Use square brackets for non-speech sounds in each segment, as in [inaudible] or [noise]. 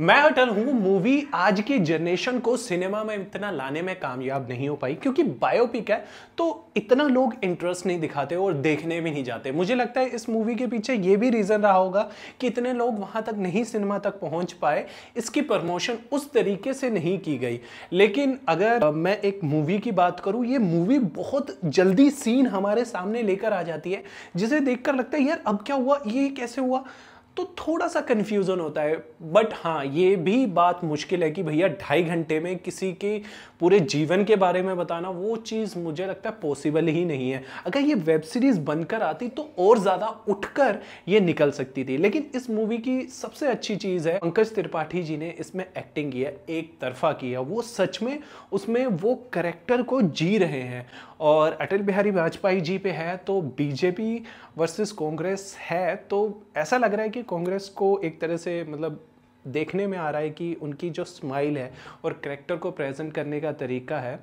मैं अटल हूं मूवी आज की जनरेशन को सिनेमा में इतना लाने में कामयाब नहीं हो पाई क्योंकि बायोपिक है तो इतना लोग इंटरेस्ट नहीं दिखाते और देखने भी नहीं जाते मुझे लगता है इस मूवी के पीछे ये भी रीज़न रहा होगा कि इतने लोग वहां तक नहीं सिनेमा तक पहुंच पाए इसकी प्रमोशन उस तरीके से नहीं की गई लेकिन अगर मैं एक मूवी की बात करूँ ये मूवी बहुत जल्दी सीन हमारे सामने लेकर आ जाती है जिसे देख लगता है यार अब क्या हुआ ये कैसे हुआ तो थोड़ा सा कन्फ्यूज़न होता है बट हाँ ये भी बात मुश्किल है कि भैया ढाई घंटे में किसी के पूरे जीवन के बारे में बताना वो चीज़ मुझे लगता है पॉसिबल ही नहीं है अगर ये वेब सीरीज़ बनकर आती तो और ज़्यादा उठकर ये निकल सकती थी लेकिन इस मूवी की सबसे अच्छी चीज़ है पंकज त्रिपाठी जी ने इसमें एक्टिंग किया एक तरफा किया वो सच में उसमें वो करेक्टर को जी रहे हैं और अटल बिहारी वाजपेयी जी पे है तो बीजेपी वर्सेस कांग्रेस है तो ऐसा लग रहा है कि कांग्रेस को एक तरह से मतलब देखने में आ रहा है कि उनकी जो स्माइल है और करेक्टर को प्रेजेंट करने का तरीका है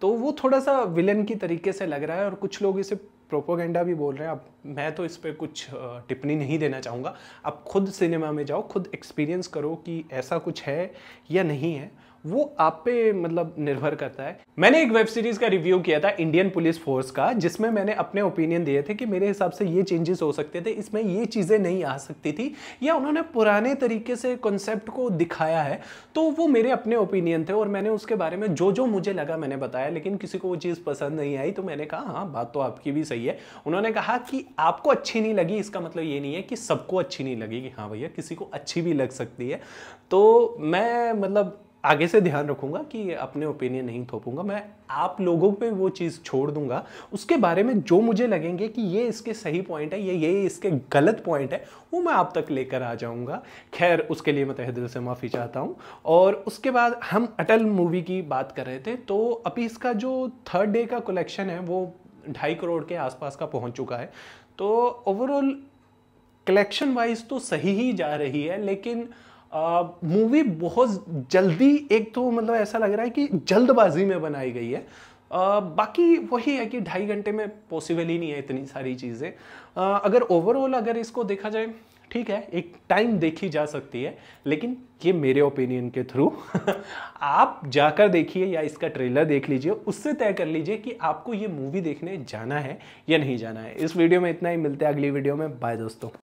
तो वो थोड़ा सा विलन की तरीके से लग रहा है और कुछ लोग इसे प्रोपोगेंडा भी बोल रहे हैं अब मैं तो इस पर कुछ टिप्पणी नहीं देना चाहूँगा आप खुद सिनेमा में जाओ खुद एक्सपीरियंस करो कि ऐसा कुछ है या नहीं है वो आप पे मतलब निर्भर करता है मैंने एक वेब सीरीज का रिव्यू किया था इंडियन पुलिस फोर्स का जिसमें मैंने अपने ओपिनियन दिए थे कि मेरे हिसाब से ये चेंजेस हो सकते थे इसमें ये चीज़ें नहीं आ सकती थी या उन्होंने पुराने तरीके से कॉन्सेप्ट को दिखाया है तो वो मेरे अपने ओपिनियन थे और मैंने उसके बारे में जो जो मुझे लगा मैंने बताया लेकिन किसी को वो चीज़ पसंद नहीं आई तो मैंने कहा हाँ बात तो आपकी भी सही है उन्होंने कहा कि आपको अच्छी नहीं लगी इसका मतलब ये नहीं है कि सबको अच्छी नहीं लगी कि हाँ भैया किसी को अच्छी भी लग सकती है तो मैं मतलब आगे से ध्यान रखूंगा कि अपने ओपिनियन नहीं थोपूंगा मैं आप लोगों पे वो चीज़ छोड़ दूंगा उसके बारे में जो मुझे लगेंगे कि ये इसके सही पॉइंट है ये ये इसके गलत पॉइंट है वो मैं आप तक लेकर आ जाऊंगा खैर उसके लिए मैं तह दिल से माफ़ी चाहता हूँ और उसके बाद हम अटल मूवी की बात कर रहे थे तो अभी इसका जो थर्ड डे का कलेक्शन है वो ढाई करोड़ के आसपास का पहुँच चुका है तो ओवरऑल कलेक्शन वाइज तो सही ही जा रही है लेकिन मूवी बहुत जल्दी एक तो मतलब ऐसा लग रहा है कि जल्दबाजी में बनाई गई है आ, बाकी वही है कि ढाई घंटे में पॉसिबल ही नहीं है इतनी सारी चीज़ें अगर ओवरऑल अगर इसको देखा जाए ठीक है एक टाइम देखी जा सकती है लेकिन ये मेरे ओपिनियन के थ्रू [laughs] आप जाकर देखिए या इसका ट्रेलर देख लीजिए उससे तय कर लीजिए कि आपको ये मूवी देखने जाना है या नहीं जाना है इस वीडियो में इतना ही मिलते हैं अगली वीडियो में बाय दोस्तों